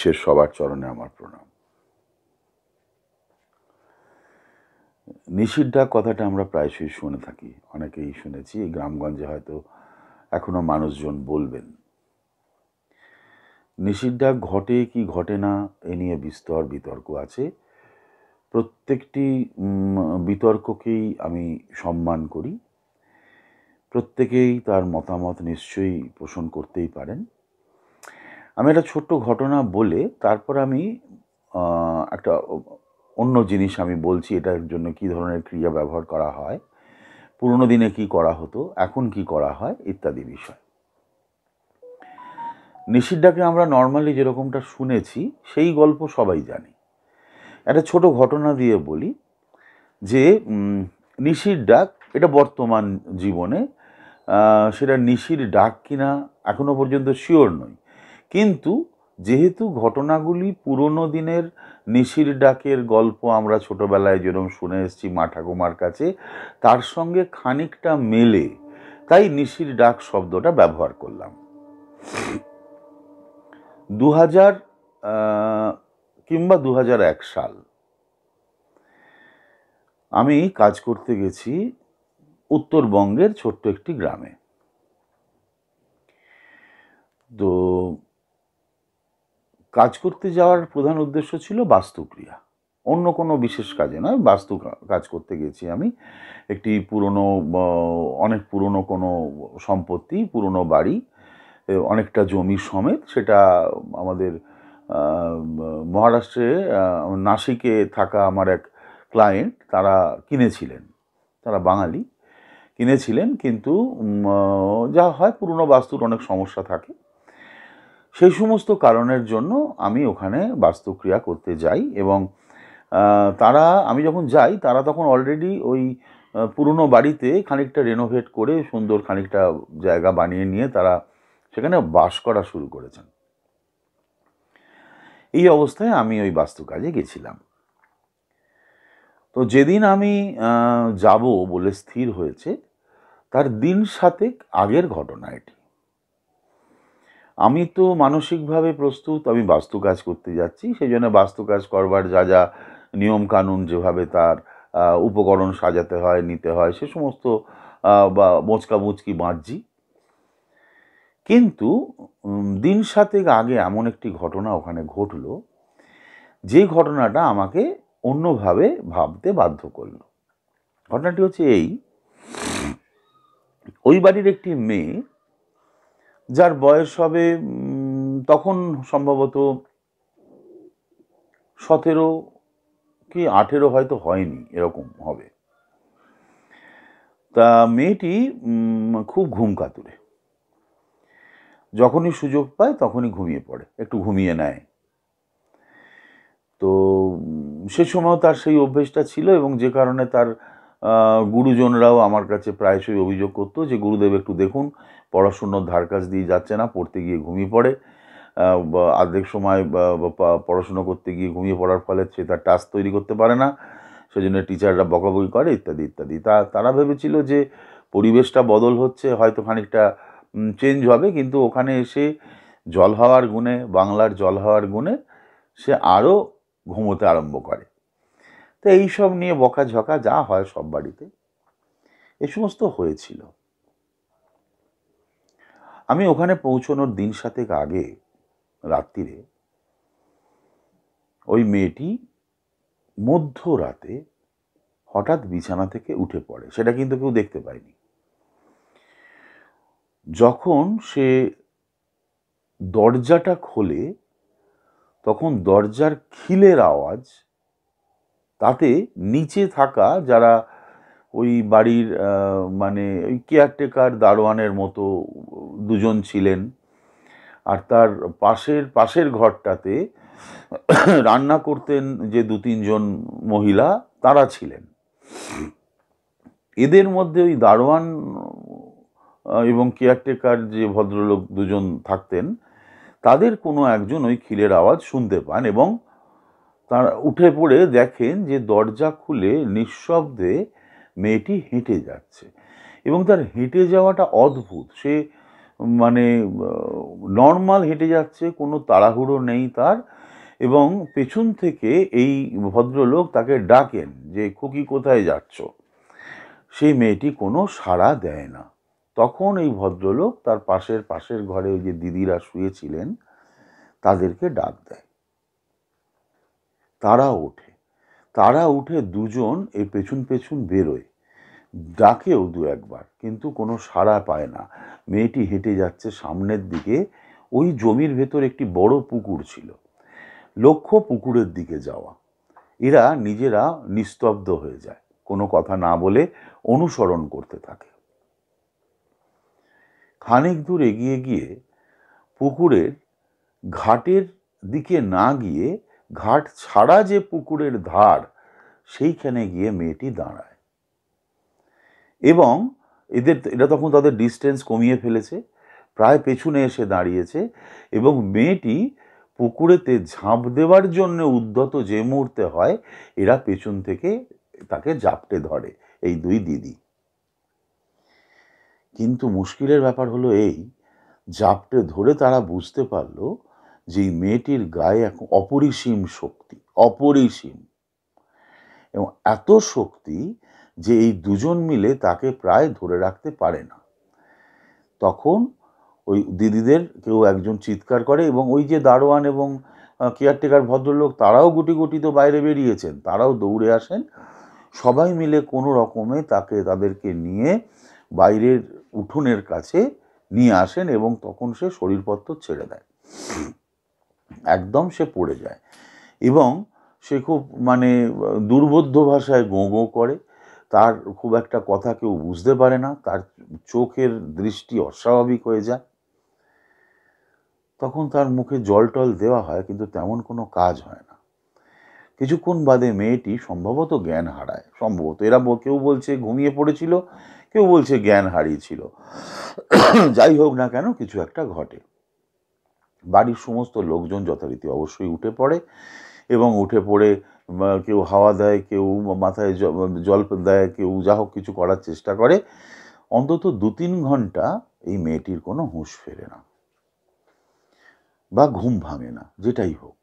বিশ্বের সবার চরণে আমার প্রণাম নিষিদ্ধা কথাটা আমরা প্রায়শই শুনে থাকি অনেকেই শুনেছি এই গ্রামগঞ্জে হয়তো এখনও মানুষজন বলবেন নিষিদ্ধা ঘটে কি ঘটে না এ নিয়ে বিস্তর বিতর্ক আছে প্রত্যেকটি বিতর্ককেই আমি সম্মান করি প্রত্যেকেই তার মতামত নিশ্চয়ই পোষণ করতেই পারেন আমি একটা ছোট্ট ঘটনা বলে তারপর আমি একটা অন্য জিনিস আমি বলছি এটার জন্য কি ধরনের ক্রিয়া ব্যবহার করা হয় পুরনো দিনে কি করা হতো এখন কি করা হয় ইত্যাদি বিষয় নিষিদ্ধাকে আমরা নর্মালি যেরকমটা শুনেছি সেই গল্প সবাই জানি একটা ছোট ঘটনা দিয়ে বলি যে নিশির ডাক এটা বর্তমান জীবনে সেটা নিশির ডাক কিনা এখনও পর্যন্ত শিওর নই কিন্তু যেহেতু ঘটনাগুলি পুরনো দিনের নিশির ডাকের গল্প আমরা ছোটোবেলায় যেরকম শুনে এসেছি মা ঠাকুমার কাছে তার সঙ্গে খানিকটা মেলে তাই নিশির ডাক শব্দটা ব্যবহার করলাম দু হাজার কিংবা দু এক সাল আমি কাজ করতে গেছি উত্তরবঙ্গের ছোট্ট একটি গ্রামে তো কাজ করতে যাওয়ার প্রধান উদ্দেশ্য ছিল বাস্তুক্রিয়া অন্য কোনো বিশেষ কাজে নয় বাস্তু কাজ করতে গেছি আমি একটি পুরনো অনেক পুরনো কোনো সম্পত্তি পুরনো বাড়ি অনেকটা জমি সমেত সেটা আমাদের মহারাষ্ট্রে নাসিকে থাকা আমার এক ক্লায়েন্ট তারা কিনেছিলেন তারা বাঙালি কিনেছিলেন কিন্তু যা হয় পুরনো বাস্তুর অনেক সমস্যা থাকে সেই সমস্ত কারণের জন্য আমি ওখানে বাস্তুক্রিয়া করতে যাই এবং তারা আমি যখন যাই তারা তখন অলরেডি ওই পুরনো বাড়িতে খানিকটা রেনোভেট করে সুন্দর খানিকটা জায়গা বানিয়ে নিয়ে তারা সেখানে বাস করা শুরু করেছেন এই অবস্থায় আমি ওই বাস্তু কাজে গেছিলাম তো যেদিন আমি যাব বলে স্থির হয়েছে তার দিন সাতেক আগের ঘটনা এটি আমি তো মানসিকভাবে প্রস্তুত আমি বাস্তু কাজ করতে যাচ্ছি সেই জন্য বাস্তু কাজ করবার যা যা নিয়মকানুন যেভাবে তার উপকরণ সাজাতে হয় নিতে হয় সে সমস্ত বা মোচকা মুচকি বাঁধছি কিন্তু দিন সাতেক আগে এমন একটি ঘটনা ওখানে ঘটল যে ঘটনাটা আমাকে অন্যভাবে ভাবতে বাধ্য করলো ঘটনাটি হচ্ছে এই ওই বাড়ির একটি মেয়ে যার বয়স হবে তখন সম্ভবত সতেরো কি আঠেরো হয়তো হয়নি এরকম হবে তা মেয়েটি খুব ঘুম কাতুরে যখনই সুযোগ পায় তখনই ঘুমিয়ে পড়ে একটু ঘুমিয়ে নেয় তো সে সময়ও তার সেই অভ্যেসটা ছিল এবং যে কারণে তার গুরুজনরাও আমার কাছে প্রায়শই অভিযোগ করতো যে গুরুদেব একটু দেখুন পড়াশুনোর ধার কাজ দিয়ে যাচ্ছে না পড়তে গিয়ে ঘুমিয়ে পড়ে অর্ধেক সময় পড়াশুনো করতে গিয়ে ঘুমিয়ে পড়ার ফলে সে তার টাস্ক তৈরি করতে পারে না সেজন্য টিচাররা বকাবকি করে ইত্যাদি ইত্যাদি তা তারা ভেবেছিল যে পরিবেশটা বদল হচ্ছে হয়তো খানিকটা চেঞ্জ হবে কিন্তু ওখানে এসে জল হওয়ার গুণে বাংলার জল হওয়ার গুণে সে আরও ঘুমোতে আরম্ভ করে তো এইসব নিয়ে বকাঝকা যা হয় সব বাড়িতে এ সমস্ত হয়েছিল আমি ওখানে পৌঁছানোর দিন সাতেক আগে রাত্রিরে ওই মেয়েটি মধ্যরাতে হঠাৎ বিছানা থেকে উঠে পড়ে সেটা কিন্তু কেউ দেখতে পায়নি যখন সে দরজাটা খোলে তখন দরজার খিলের আওয়াজ তাতে নিচে থাকা যারা ওই বাড়ির মানে ওই কেয়ারটেকার দারোয়ানের মতো দুজন ছিলেন আর তার পাশের পাশের ঘরটাতে রান্না করতেন যে দু তিনজন মহিলা তারা ছিলেন এদের মধ্যে ওই দারোয়ান এবং কেয়ারটেকার যে ভদ্রলোক দুজন থাকতেন তাদের কোনো একজন ওই খিলের আওয়াজ শুনতে পান এবং তারা উঠে পড়ে দেখেন যে দরজা খুলে নিঃশব্দে মেয়েটি হেঁটে যাচ্ছে এবং তার হেঁটে যাওয়াটা অদ্ভুত সে মানে নর্মাল হেঁটে যাচ্ছে কোনো তাড়াহুড়ো নেই তার এবং পেছন থেকে এই ভদ্রলোক তাকে ডাকেন যে খুকি কোথায় যাচ্ছ সেই মেয়েটি কোনো সাড়া দেয় না তখন এই ভদ্রলোক তার পাশের পাশের ঘরে ওই যে দিদিরা শুয়েছিলেন তাদেরকে ডাক দেয় তারা ওঠে তারা উঠে দুজন এই পেছন পেছন বেরোয় ডাকেও দু একবার কিন্তু কোনো সাড়া পায় না মেয়েটি হেঁটে যাচ্ছে সামনের দিকে ওই জমির ভেতর একটি বড় পুকুর ছিল লক্ষ্য পুকুরের দিকে যাওয়া এরা নিজেরা নিস্তব্ধ হয়ে যায় কোনো কথা না বলে অনুসরণ করতে থাকে খানিক দূর এগিয়ে গিয়ে পুকুরের ঘাটের দিকে না গিয়ে ঘাট ছাড়া যে পুকুরের ধার সেইখানে গিয়ে মেয়েটি দাঁড়ায় এবং এদের এটা তখন তাদের ডিস্টেন্স কমিয়ে ফেলেছে প্রায় পেছনে এসে দাঁড়িয়েছে এবং মেয়েটি পুকুরেতে ঝাঁপ দেওয়ার জন্য উদ্যত যে মুহূর্তে হয় এরা পেছন থেকে তাকে জাপটে ধরে এই দুই দিদি কিন্তু মুশকিলের ব্যাপার হলো এই জাপটে ধরে তারা বুঝতে পারল যে এই মেয়েটির গায়ে এখন অপরিসীম শক্তি অপরিসীম এবং এত শক্তি যে এই দুজন মিলে তাকে প্রায় ধরে রাখতে পারে না তখন ওই দিদিদের কেউ একজন চিৎকার করে এবং ওই যে দারোয়ান এবং কেয়ারটেকার ভদ্রলোক তারাও গুটি গুটি তো বাইরে বেরিয়েছেন তারাও দৌড়ে আসেন সবাই মিলে কোনো রকমে তাকে তাদেরকে নিয়ে বাইরের উঠোনের কাছে নিয়ে আসেন এবং তখন সে শরীরপত্র ছেড়ে দেয় একদম সে পড়ে যায় এবং সে খুব মানে দুর্বোধ্য ভাষায় গোঁ গোঁ করে তার খুব একটা কথা কেউ বুঝতে পারে না তার চোখের দৃষ্টি অস্বাভাবিক হয়ে যায় তখন তার মুখে জল টল দেওয়া হয় কিন্তু তেমন কোনো কাজ হয় না কিছুক্ষণ বাদে মেয়েটি সম্ভবত জ্ঞান হারায় সম্ভবত এরা কেউ বলছে ঘুমিয়ে পড়েছিল কেউ বলছে জ্ঞান হারিয়েছিল যাই হোক না কেন কিছু একটা ঘটে বাড়ির সমস্ত লোকজন যথারীতি অবশ্যই উঠে পড়ে এবং উঠে পড়ে কেউ হাওয়া দেয় কেউ মাথায় জল দেয় কেউ যা হোক কিছু করার চেষ্টা করে অন্তত দু তিন ঘন্টা এই মেয়েটির কোনো হুঁশ ফেরে না বা ঘুম ভাঙে না যেটাই হোক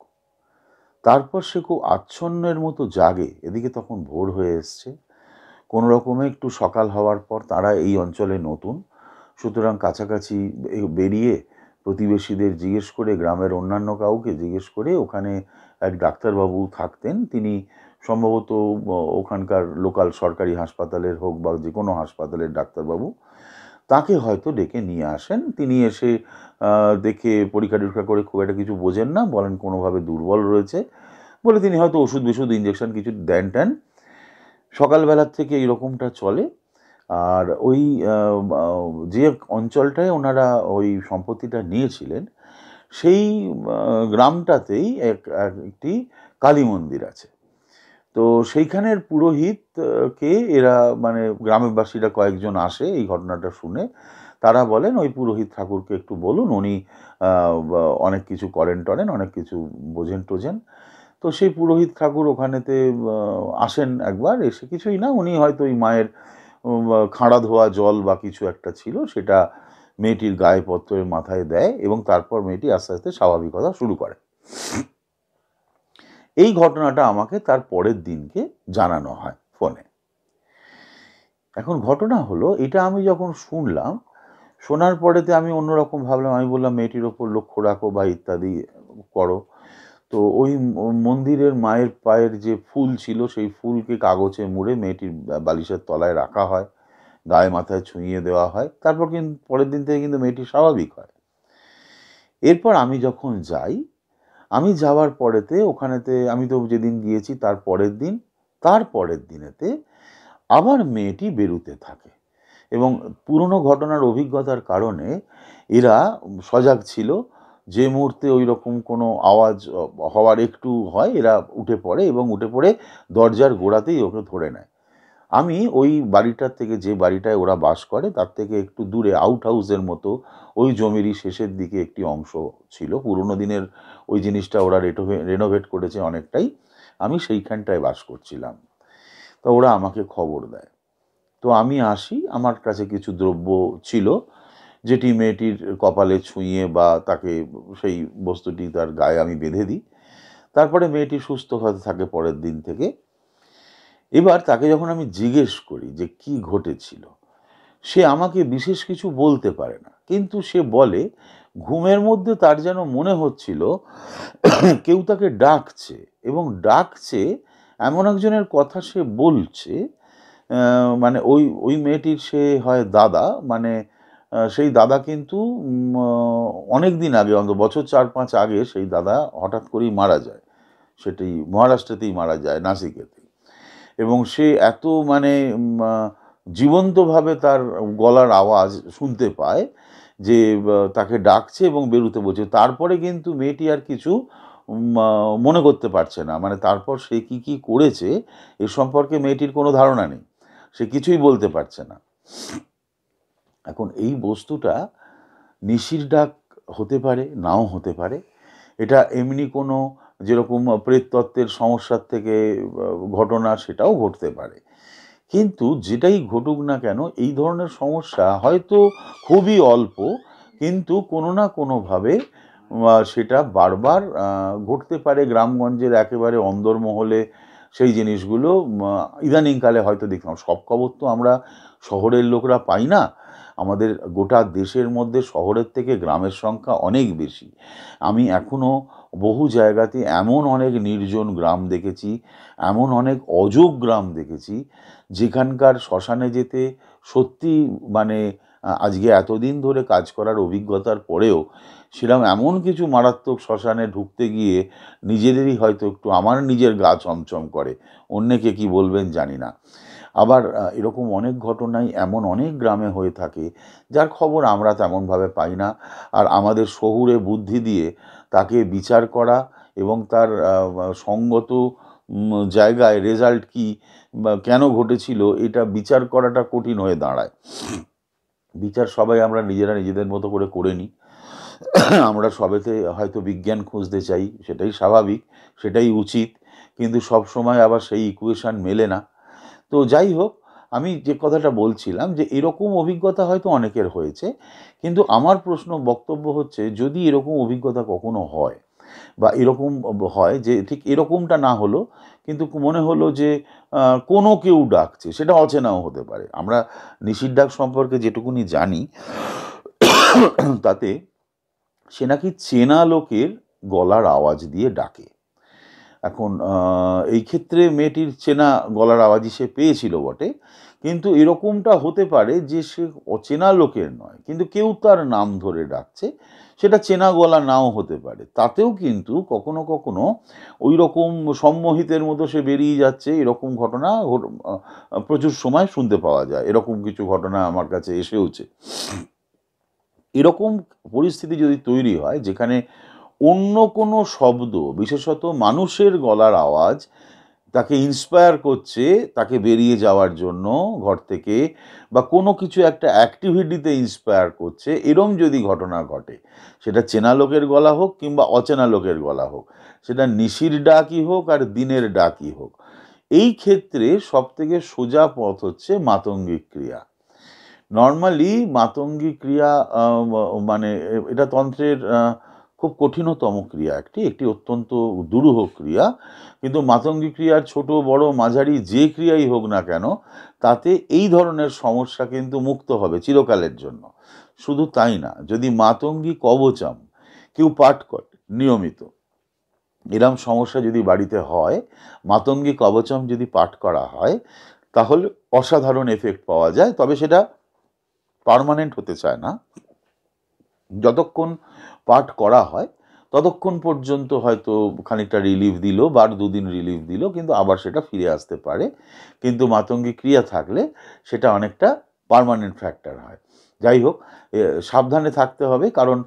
তারপর সে খুব আচ্ছন্নের মতো জাগে এদিকে তখন ভোর হয়ে এসছে কোনো রকমে একটু সকাল হওয়ার পর তারা এই অঞ্চলে নতুন সুতরাং কাছাকাছি বেরিয়ে প্রতিবেশীদের জিজ্ঞেস করে গ্রামের অন্যান্য কাউকে জিজ্ঞেস করে ওখানে এক ডাক্তারবাবু থাকতেন তিনি সম্ভবত ওখানকার লোকাল সরকারি হাসপাতালের হোক বা যে কোনো হাসপাতালের ডাক্তারবাবু তাকে হয়তো ডেকে নিয়ে আসেন তিনি এসে দেখে পরীক্ষা টরীক্ষা করে খুব একটা কিছু বোঝেন না বলেন কোনোভাবে দুর্বল রয়েছে বলে তিনি হয়তো ওষুধ বিষুধ ইঞ্জেকশন কিছু দেন টেন সকালবেলার থেকে এই রকমটা চলে আর ওই যে অঞ্চলটায় ওনারা ওই সম্পত্তিটা নিয়েছিলেন সেই গ্রামটাতেই এক একটি কালী মন্দির আছে তো সেইখানের পুরোহিতকে এরা মানে বাসীরা কয়েকজন আসে এই ঘটনাটা শুনে তারা বলেন ওই পুরোহিত ঠাকুরকে একটু বলুন উনি অনেক কিছু করেন টরেন অনেক কিছু বোঝেন টোঝেন তো সেই পুরোহিত ঠাকুর ওখানেতে আসেন একবার এসে কিছুই না উনি হয়তো ওই মায়ের খাঁড়া ধোয়া জল বা কিছু একটা ছিল সেটা মেয়েটির গায়ে পত্রের মাথায় দেয় এবং তারপর মেয়েটি আস্তে আস্তে স্বাভাবিকতা শুরু করে এই ঘটনাটা আমাকে তার পরের দিনকে জানানো হয় ফোনে এখন ঘটনা হলো এটা আমি যখন শুনলাম শোনার পরেতে আমি অন্যরকম ভাবলাম আমি বললাম মেয়েটির ওপর লক্ষ্য রাখো বা ইত্যাদি করো তো ওই মন্দিরের মায়ের পায়ের যে ফুল ছিল সেই ফুলকে কাগজে মুড়ে মেয়েটির বালিশের তলায় রাখা হয় গায়ে মাথায় ছুঁয়ে দেওয়া হয় তারপর কিন্তু পরের দিন থেকে কিন্তু মেয়েটি স্বাভাবিক হয় এরপর আমি যখন যাই আমি যাওয়ার পরেতে ওখানেতে আমি তো যেদিন গিয়েছি তার পরের দিন তার পরের দিনেতে আবার মেয়েটি বেরুতে থাকে এবং পুরনো ঘটনার অভিজ্ঞতার কারণে এরা সজাগ ছিল যে মুহূর্তে ওই রকম কোনো আওয়াজ হওয়ার একটু হয় এরা উঠে পড়ে এবং উঠে পড়ে দরজার গোড়াতেই ওকে ধরে নেয় আমি ওই বাড়িটার থেকে যে বাড়িটায় ওরা বাস করে তার থেকে একটু দূরে আউট হাউসের মতো ওই জমিরই শেষের দিকে একটি অংশ ছিল পুরনো দিনের ওই জিনিসটা ওরা রেটোভে রেনোভেট করেছে অনেকটাই আমি সেইখানটায় বাস করছিলাম তো ওরা আমাকে খবর দেয় তো আমি আসি আমার কাছে কিছু দ্রব্য ছিল যেটি মেয়েটির কপালে ছুঁয়ে বা তাকে সেই বস্তুটি তার গায়ে আমি বেঁধে দিই তারপরে মেয়েটি সুস্থ হতে থাকে পরের দিন থেকে এবার তাকে যখন আমি জিজ্ঞেস করি যে কি ঘটেছিল সে আমাকে বিশেষ কিছু বলতে পারে না কিন্তু সে বলে ঘুমের মধ্যে তার যেন মনে হচ্ছিল কেউ তাকে ডাকছে এবং ডাকছে এমন একজনের কথা সে বলছে মানে ওই ওই মেয়েটির সে হয় দাদা মানে সেই দাদা কিন্তু অনেক দিন আগে অন্ত বছর চার পাঁচ আগে সেই দাদা হঠাৎ করেই মারা যায় সেটি মহারাষ্ট্রেতেই মারা যায় নাসিকেতে এবং সে এত মানে জীবন্তভাবে তার গলার আওয়াজ শুনতে পায় যে তাকে ডাকছে এবং বেরুতে বলছে তারপরে কিন্তু মেয়েটি আর কিছু মনে করতে পারছে না মানে তারপর সে কি কি করেছে এ সম্পর্কে মেয়েটির কোনো ধারণা নেই সে কিছুই বলতে পারছে না এখন এই বস্তুটা নিশির ডাক হতে পারে নাও হতে পারে এটা এমনি কোনো যেরকম প্রেততত্ত্বের সমস্যার থেকে ঘটনা সেটাও ঘটতে পারে কিন্তু যেটাই ঘটুক না কেন এই ধরনের সমস্যা হয়তো খুবই অল্প কিন্তু কোনো না কোনোভাবে সেটা বারবার ঘটতে পারে গ্রামগঞ্জের একেবারে অন্দরমহলে সেই জিনিসগুলো ইদানিংকালে হয়তো দেখলাম সব খবর তো আমরা শহরের লোকরা পাই না আমাদের গোটা দেশের মধ্যে শহরের থেকে গ্রামের সংখ্যা অনেক বেশি আমি এখনও বহু জায়গাতে এমন অনেক নির্জন গ্রাম দেখেছি এমন অনেক অযোগ গ্রাম দেখেছি যেখানকার শ্মশানে যেতে সত্যি মানে আজকে এতদিন ধরে কাজ করার অভিজ্ঞতার পরেও সেরকম এমন কিছু মারাত্মক শ্মশানে ঢুকতে গিয়ে নিজেদেরই হয়তো একটু আমার নিজের গা চমচম করে অন্যকে কি বলবেন জানি না আবার এরকম অনেক ঘটনাই এমন অনেক গ্রামে হয়ে থাকে যার খবর আমরা তেমনভাবে পাই না আর আমাদের শহুরে বুদ্ধি দিয়ে তাকে বিচার করা এবং তার সঙ্গত জায়গায় রেজাল্ট কি বা কেন ঘটেছিল এটা বিচার করাটা কঠিন হয়ে দাঁড়ায় বিচার সবাই আমরা নিজেরা নিজেদের মতো করে করে নিই আমরা সবেতে হয়তো বিজ্ঞান খুঁজতে চাই সেটাই স্বাভাবিক সেটাই উচিত কিন্তু সব সময় আবার সেই ইকুয়েশান মেলে না তো যাই হোক আমি যে কথাটা বলছিলাম যে এরকম অভিজ্ঞতা হয়তো অনেকের হয়েছে কিন্তু আমার প্রশ্ন বক্তব্য হচ্ছে যদি এরকম অভিজ্ঞতা কখনো হয় বা এরকম হয় যে ঠিক এরকমটা না হলো কিন্তু মনে হলো যে কোনো কেউ ডাকছে সেটা অচেনাও হতে পারে আমরা নিশির ডাক সম্পর্কে যেটুকুনি জানি তাতে সে নাকি চেনা লোকের গলার আওয়াজ দিয়ে ডাকে এখন এই ক্ষেত্রে মেয়েটির চেনা গলার আওয়াজই সে পেয়েছিল বটে কিন্তু এরকমটা হতে পারে যে সে অচেনা লোকের নয় কিন্তু কেউ তার নাম ধরে ডাকছে সেটা চেনা গলা নাও হতে পারে তাতেও কিন্তু কখনো কখনো ওই রকম সম্মোহিতের মতো সে বেরিয়ে যাচ্ছে এরকম ঘটনা প্রচুর সময় শুনতে পাওয়া যায় এরকম কিছু ঘটনা আমার কাছে এসেওছে এরকম পরিস্থিতি যদি তৈরি হয় যেখানে অন্য কোনো শব্দ বিশেষত মানুষের গলার আওয়াজ তাকে ইন্সপায়ার করছে তাকে বেরিয়ে যাওয়ার জন্য ঘর থেকে বা কোনো কিছু একটা অ্যাক্টিভিটিতে ইন্সপায়ার করছে এরম যদি ঘটনা ঘটে সেটা চেনা লোকের গলা হোক কিংবা অচেনা লোকের গলা হোক সেটা নিশির ডাকই হোক আর দিনের ডাকই হোক এই ক্ষেত্রে সবথেকে সোজা পথ হচ্ছে মাতঙ্গিক ক্রিয়া নর্মালি মাতঙ্গিক ক্রিয়া মানে এটা তন্ত্রের খুব কঠিনতম ক্রিয়া একটি একটি অত্যন্ত দুরূহ ক্রিয়া কিন্তু মাতঙ্গী ক্রিয়ার ছোট বড় মাঝারি যে ক্রিয়াই হোক না কেন তাতে এই ধরনের সমস্যা কিন্তু মুক্ত হবে চিরকালের জন্য শুধু তাই না যদি মাতঙ্গী কবচম কেউ পাঠ করে নিয়মিত এরম সমস্যা যদি বাড়িতে হয় মাতঙ্গী কবচম যদি পাঠ করা হয় তাহলে অসাধারণ এফেক্ট পাওয়া যায় তবে সেটা পারমানেন্ট হতে চায় না যতক্ষণ পাঠ করা হয় ততক্ষণ পর্যন্ত হয়তো খানিকটা রিলিফ দিল বা দুদিন রিলিফ দিল কিন্তু আবার সেটা ফিরে আসতে পারে কিন্তু মাতঙ্গী ক্রিয়া থাকলে সেটা অনেকটা পারমানেন্ট ফ্যাক্টর হয় যাই হোক সাবধানে থাকতে হবে কারণ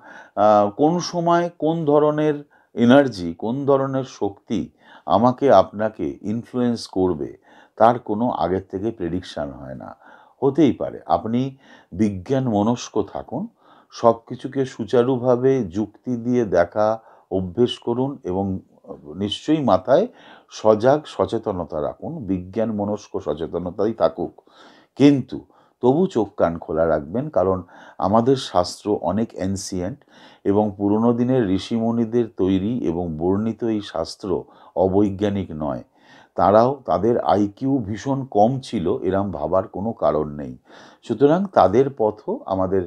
কোন সময় কোন ধরনের এনার্জি কোন ধরনের শক্তি আমাকে আপনাকে ইনফ্লুয়েন্স করবে তার কোনো আগের থেকে প্রেডিকশান হয় না হতেই পারে আপনি বিজ্ঞান মনস্ক থাকুন সব কিছুকে সুচারুভাবে যুক্তি দিয়ে দেখা অভ্যেস করুন এবং নিশ্চয়ই মাথায় সজাগ সচেতনতা রাখুন বিজ্ঞান মনস্ক সচেতনতাই থাকুক কিন্তু তবু চোখ কান খোলা রাখবেন কারণ আমাদের শাস্ত্র অনেক অ্যান্সিয়েন্ট এবং পুরনো দিনের ঋষিমণিদের তৈরি এবং বর্ণিত এই শাস্ত্র অবৈজ্ঞানিক নয় তারাও তাদের আইকিউ ভীষণ কম ছিল এরম ভাবার কোনো কারণ নেই সুতরাং তাদের পথও আমাদের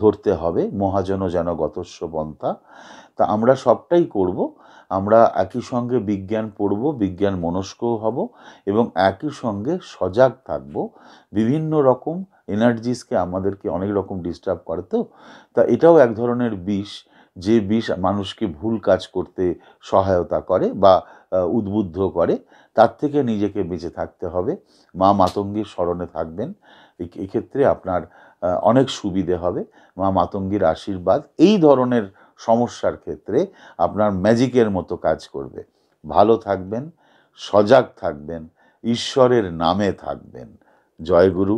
ধরতে হবে মহাজন যেন গতস্ব পন্থা তা আমরা সবটাই করব আমরা একই সঙ্গে বিজ্ঞান পড়ব বিজ্ঞান মনস্ক হব এবং একই সঙ্গে সজাগ থাকব বিভিন্ন রকম এনার্জিসকে আমাদেরকে অনেক রকম ডিস্টার্ব করে তো তা এটাও এক ধরনের বিষ যে বিষ মানুষকে ভুল কাজ করতে সহায়তা করে বা উদ্বুদ্ধ করে তার থেকে নিজেকে বেঁচে থাকতে হবে মা মাতঙ্গীর স্মরণে থাকবেন এক্ষেত্রে আপনার অনেক সুবিধে হবে মা মাতঙ্গীর আশীর্বাদ এই ধরনের সমস্যার ক্ষেত্রে আপনার ম্যাজিকের মতো কাজ করবে ভালো থাকবেন সজাগ থাকবেন ঈশ্বরের নামে থাকবেন জয়গুরু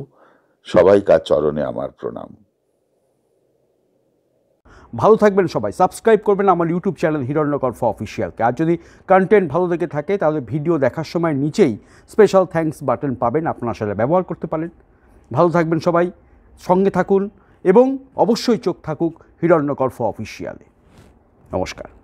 সবাইকার চরণে আমার প্রণাম ভালো থাকবেন সবাই সাবস্ক্রাইব করবেন আমার ইউটিউব চ্যানেল হিরণ্যকর্ফ অফিসিয়ালকে আর যদি কন্টেন্ট ভালো দেখে থাকে তাহলে ভিডিও দেখার সময় নিচেই স্পেশাল থ্যাঙ্কস বাটন পাবেন আপনার সাথে ব্যবহার করতে পারেন ভালো থাকবেন সবাই সঙ্গে থাকুন এবং অবশ্যই চোখ থাকুক হিরণ্যকর্ফ অফিসিয়ালে নমস্কার